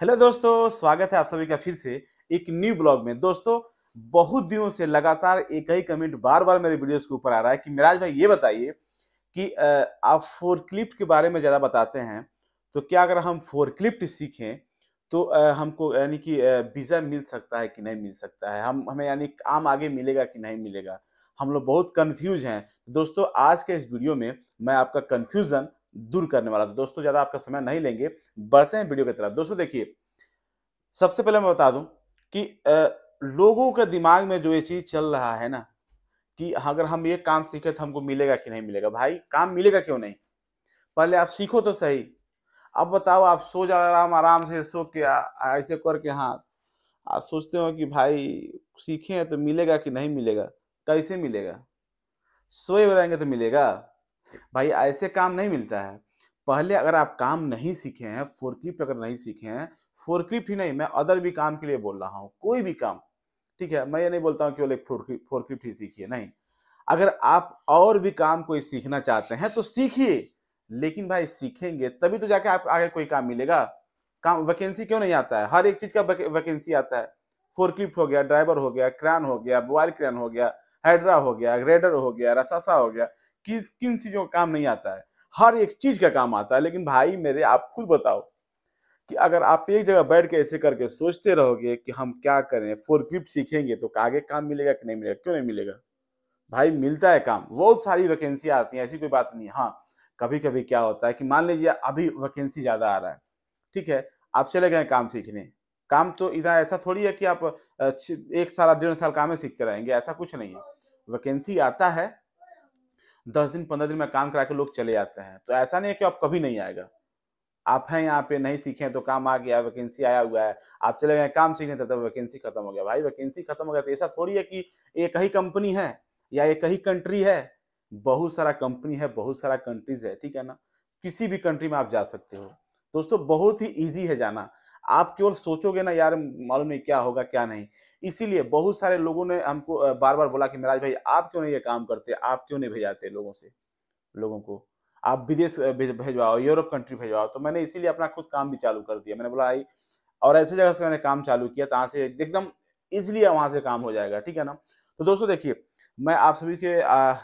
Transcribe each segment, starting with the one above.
hello दोस्तों स्वागत है आप सभी का फिर से एक न्यू ब्लॉग में दोस्तों बहुत दिनों से लगातार एक ही कमेंट बार बार मेरे वीडियोस के ऊपर आ रहा है कि मिराज भाई ये बताइए कि आप फोरक्लिफ्ट के बारे में ज़्यादा बताते हैं तो क्या अगर हम फोरक्लिफ्ट सीखें तो हमको यानी कि वीज़ा मिल सकता है कि नहीं मिल सकता है हम हमें यानी काम आगे मिलेगा कि नहीं मिलेगा हम लोग बहुत कन्फ्यूज हैं दोस्तों आज के इस वीडियो में मैं आपका कन्फ्यूज़न दूर करने वाला तो दोस्तों ज़्यादा आपका समय नहीं लेंगे बढ़ते हैं वीडियो की तरफ दोस्तों देखिए सबसे पहले मैं बता दूं कि लोगों के दिमाग में जो ये चीज़ चल रहा है ना कि अगर हम ये काम सीखे तो हमको मिलेगा कि नहीं मिलेगा भाई काम मिलेगा क्यों नहीं पहले आप सीखो तो सही अब बताओ आप सो जाओ आराम आराम से सो के ऐसे करके हाँ आप सोचते हो कि भाई सीखे तो मिलेगा कि नहीं मिलेगा कैसे मिलेगा सोए रहेंगे तो मिलेगा भाई ऐसे काम नहीं मिलता है पहले अगर आप काम नहीं सीखे हैं फोरक्लिफ्ट अगर नहीं सीखे हैं फोरक्लिफ्ट ही नहीं मैं अदर भी काम के लिए बोल रहा हूँ कोई भी काम ठीक है मैं ये नहीं बोलता हूँ केवल एक फोरक्लिफ्ट ही सीखिए नहीं अगर आप और भी काम कोई सीखना चाहते हैं तो सीखिए लेकिन भाई सीखेंगे तभी तो जाके आप आगे कोई काम मिलेगा काम वैकेंसी क्यों नहीं आता है हर एक चीज का वैकेंसी आता है फोरक्लिफ्ट हो गया ड्राइवर हो गया क्रैन हो गया मोबाइल क्रैन हो गया हाइड्रा हो गया ग्रेडर हो गया रसासा हो गया कि, किन चीज़ों का काम नहीं आता है हर एक चीज़ का काम आता है लेकिन भाई मेरे आप खुद बताओ कि अगर आप एक जगह बैठ के ऐसे करके सोचते रहोगे कि हम क्या करें फोर फोरक्लिप सीखेंगे तो आगे काम मिलेगा कि नहीं मिलेगा क्यों नहीं मिलेगा भाई मिलता है काम बहुत सारी वैकेंसी आती है ऐसी कोई बात नहीं हाँ कभी कभी क्या होता है कि मान लीजिए अभी वैकेंसी ज़्यादा आ रहा है ठीक है आप चले गए काम सीखने काम तो इधर ऐसा थोड़ी है कि आप एक साल डेढ़ साल काम में सीखते रहेंगे ऐसा कुछ नहीं है वैकेंसी आता है दस दिन पंद्रह दिन में काम करा के लोग चले जाते हैं तो ऐसा नहीं है कि आप कभी नहीं आएगा आप हैं यहाँ पे नहीं सीखे तो काम आ गया वैकेंसी आया हुआ है आप चले गए काम सीखने तब तक वैकेंसी खत्म हो गया भाई वैकेंसी खत्म हो गया तो ऐसा थोड़ी है कि एक ही कंपनी है या एक ही कंट्री है बहुत सारा कंपनी है बहुत सारा कंट्रीज है ठीक है ना किसी भी कंट्री में आप जा सकते हो दोस्तों बहुत ही ईजी है जाना आप केवल सोचोगे ना यार मालूम नहीं क्या होगा क्या नहीं इसीलिए बहुत सारे लोगों ने हमको बार बार बोला कि महाराज भाई आप क्यों नहीं ये काम करते आप क्यों नहीं भेजाते लोगों से लोगों को आप विदेश भेजवाओ यूरोप कंट्री भेजवाओ तो मैंने इसीलिए अपना खुद काम भी चालू कर दिया मैंने बोला आई और ऐसे जगह से मैंने काम चालू किया तहाँ से एकदम इजिली वहाँ से काम हो जाएगा ठीक है ना तो दोस्तों देखिए मैं आप सभी के आ,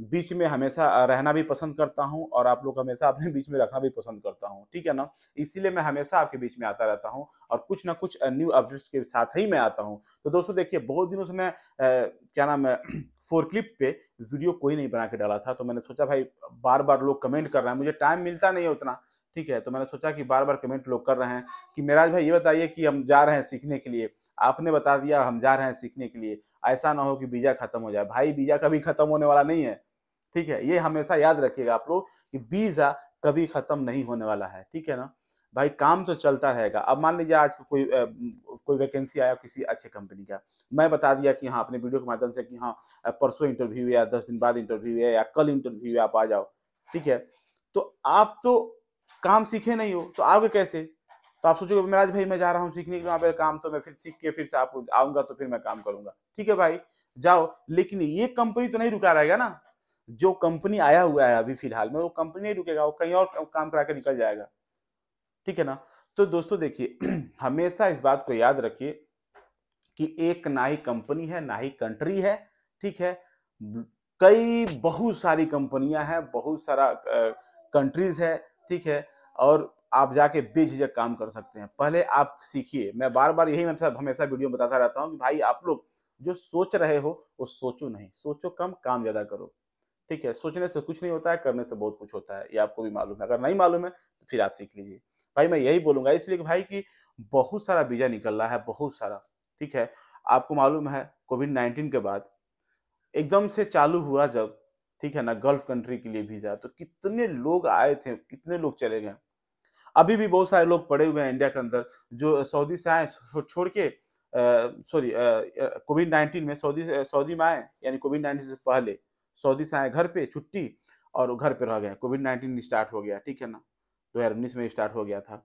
बीच में हमेशा रहना भी पसंद करता हूँ और आप लोग हमेशा अपने बीच में रखना भी पसंद करता हूँ ठीक है ना इसीलिए मैं हमेशा आपके बीच में आता रहता हूँ और कुछ ना कुछ न्यू अपडेट्स के साथ ही मैं आता हूँ तो दोस्तों देखिए बहुत दिनों से मैं क्या नाम है फोर क्लिप पे वीडियो कोई नहीं बना के डाला था तो मैंने सोचा भाई बार बार लोग कमेंट कर रहे हैं मुझे टाइम मिलता नहीं है उतना ठीक है तो मैंने सोचा कि बार बार कमेंट लोग कर रहे हैं कि मेराज भाई ये बताइए कि हम जा रहे हैं सीखने के लिए आपने बता दिया हम जा रहे हैं सीखने के लिए ऐसा ना हो कि बीजा खत्म हो जाए भाई बीजा कभी खत्म होने वाला नहीं है ठीक है ये हमेशा याद रखिएगा आप लोग कि वीजा कभी खत्म नहीं होने वाला है ठीक है ना भाई काम तो चलता रहेगा अब मान लीजिए आज को कोई आ, कोई वैकेंसी आया किसी अच्छे कंपनी का मैं बता दिया कि हाँ अपने वीडियो के माध्यम से कि हाँ परसों इंटरव्यू या दस दिन बाद इंटरव्यू है या कल इंटरव्यू है आप आ जाओ ठीक है तो आप तो काम सीखे नहीं हो तो आओगे कैसे तो आप सोचोगे महाराज भाई मैं जा रहा हूँ सीखने के लिए वहाँ पर काम तो मैं फिर सीख के फिर से आप आऊंगा तो फिर मैं काम करूंगा ठीक है भाई जाओ लेकिन ये कंपनी तो नहीं रुका रहेगा ना जो कंपनी आया हुआ है अभी फिलहाल में वो कंपनी नहीं रुकेगा वो कहीं और काम करा के निकल जाएगा ठीक है ना तो दोस्तों देखिए हमेशा इस बात को याद रखिए कि एक ना ही कंपनी है ना ही कंट्री है ठीक है कई बहुत सारी कंपनियां हैं बहुत सारा कंट्रीज है ठीक है और आप जाके बेझिझक काम कर सकते हैं पहले आप सीखिए मैं बार बार यही मैं हमेशा वीडियो बताता रहता हूँ कि भाई आप लोग जो सोच रहे हो वो सोचो नहीं सोचो कम काम ज़्यादा करो ठीक है सोचने से कुछ नहीं होता है करने से बहुत कुछ होता है ये आपको भी मालूम है अगर नहीं मालूम है तो फिर आप सीख लीजिए भाई मैं यही बोलूंगा इसलिए कि भाई कि बहुत सारा वीजा निकल रहा है बहुत सारा ठीक है आपको मालूम है कोविड नाइन्टीन के बाद एकदम से चालू हुआ जब ठीक है ना गल्फ कंट्री के लिए वीजा तो कितने लोग आए थे कितने लोग चले गए अभी भी बहुत सारे लोग पड़े हुए हैं इंडिया के अंदर जो सऊदी से आए छोड़ के सॉरी कोविड नाइन्टीन में सऊदी सऊदी में आए यानी कोविड नाइन्टीन से पहले सऊदी से आए घर पे छुट्टी और घर पे रह गए कोविड नाइन्टीन स्टार्ट हो गया ठीक है ना दो हज़ार उन्नीस में स्टार्ट हो गया था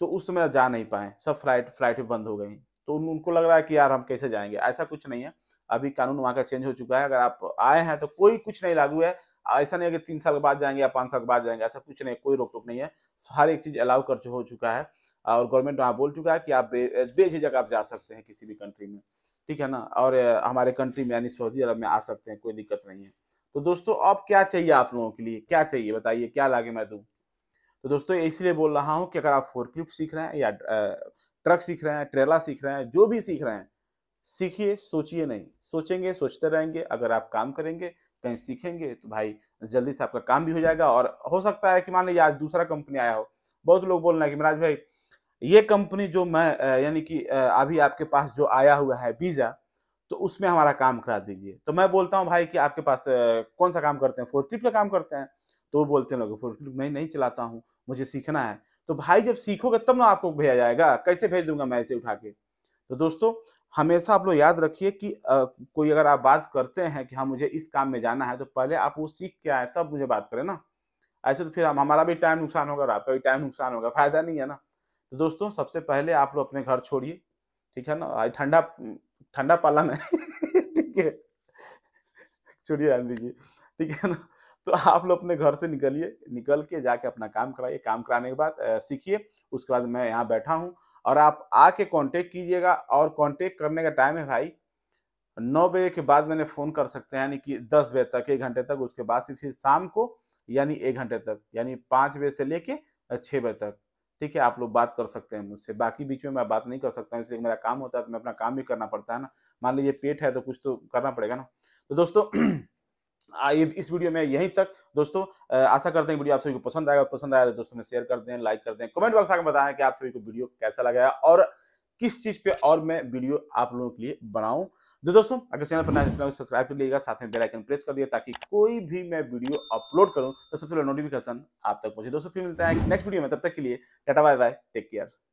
तो उस समय जा नहीं पाए सब फ्लाइट फ्लाइट बंद हो गई तो उन, उनको लग रहा है कि यार हम कैसे जाएंगे ऐसा कुछ नहीं है अभी कानून वहाँ का चेंज हो चुका है अगर आप आए हैं तो कोई कुछ नहीं लागू है ऐसा नहीं है कि तीन साल के बाद जाएंगे या पाँच साल के बाद जाएंगे ऐसा कुछ नहीं कोई रोक टोक नहीं है हर एक चीज़ अलाउ कर हो चुका है और गवर्नमेंट वहाँ बोल चुका है कि आप बेझिझक आप जा सकते हैं किसी भी कंट्री में ठीक है ना और हमारे कंट्री में यानी सऊदी अरब में आ सकते हैं कोई दिक्कत नहीं है तो दोस्तों अब क्या चाहिए आप लोगों के लिए क्या चाहिए बताइए क्या लागे मैं दूँ तो दोस्तों इसलिए बोल रहा हूँ कि अगर आप फोर क्लिप सीख रहे हैं या ट्रक सीख रहे हैं ट्रेला सीख रहे हैं जो भी सीख रहे हैं सीखिए सोचिए नहीं सोचेंगे सोचते रहेंगे अगर आप काम करेंगे कहीं सीखेंगे तो भाई जल्दी से आपका काम भी हो जाएगा और हो सकता है कि मान लीजिए आज दूसरा कंपनी आया हो बहुत लोग बोल रहे हैं कि महाराज भाई ये कंपनी जो मैं यानी कि अभी आपके पास जो आया हुआ है वीज़ा तो उसमें हमारा काम करा दीजिए तो मैं बोलता हूँ भाई कि आपके पास कौन सा काम करते हैं फोर्थ ट्रिप का काम करते हैं तो वो बोलते हैं लोग फोर्थ ट्रिप मैं नहीं चलाता हूँ मुझे सीखना है तो भाई जब सीखोगे तब ना आपको भेजा जाएगा कैसे भेज दूंगा मैं इसे उठा के तो दोस्तों हमेशा आप लोग याद रखिए कि आ, कोई अगर आप बात करते हैं कि हाँ मुझे इस काम में जाना है तो पहले आप वो सीख के आए तब मुझे बात करें ना ऐसे तो फिर हम हमारा भी टाइम नुकसान होगा और आपका भी टाइम नुकसान होगा फायदा नहीं है ना तो दोस्तों सबसे पहले आप लोग अपने घर छोड़िए ठीक है ना ठंडा ठंडा पाला नहीं ठीक है छोड़िए रहने दीजिए ठीक है ना तो आप लोग अपने घर से निकलिए निकल के जाके अपना काम कराइए काम कराने के बाद सीखिए उसके बाद मैं यहाँ बैठा हूँ और आप आके कांटेक्ट कीजिएगा और कांटेक्ट करने का टाइम है भाई नौ बजे के बाद मैंने फ़ोन कर सकते हैं यानी कि दस बजे तक एक घंटे तक उसके बाद सिर्फ शाम को यानी एक घंटे तक यानी पाँच बजे से लेके छः बजे तक ठीक है आप लोग बात कर सकते हैं मुझसे बाकी बीच में मैं बात नहीं कर सकता हूँ इसलिए मेरा काम होता है तो मैं अपना काम भी करना पड़ता है ना मान लीजिए पेट है तो कुछ तो करना पड़ेगा ना तो दोस्तों आइए इस वीडियो में यहीं तक दोस्तों आशा करते हैं वीडियो आप सभी को पसंद आएगा पसंद आया तो दोस्तों में शेयर कर दें लाइक कर दें कमेंट बॉक्स आकर बताएं कि आप सभी को वीडियो कैसा लगाया और किस चीज पे और मैं वीडियो आप लोगों के लिए बनाऊं तो दोस्तों अगर चैनल पर ना सब्सक्राइब कर लीजिएगा साथ में बेल आइकन प्रेस कर दिया ताकि कोई भी मैं वीडियो अपलोड करूं तो सबसे पहले नोटिफिकेशन आप तक पहुंचे दोस्तों फिर मिलता है नेक्स्ट वीडियो में तब तक के लिए tata bye bye take care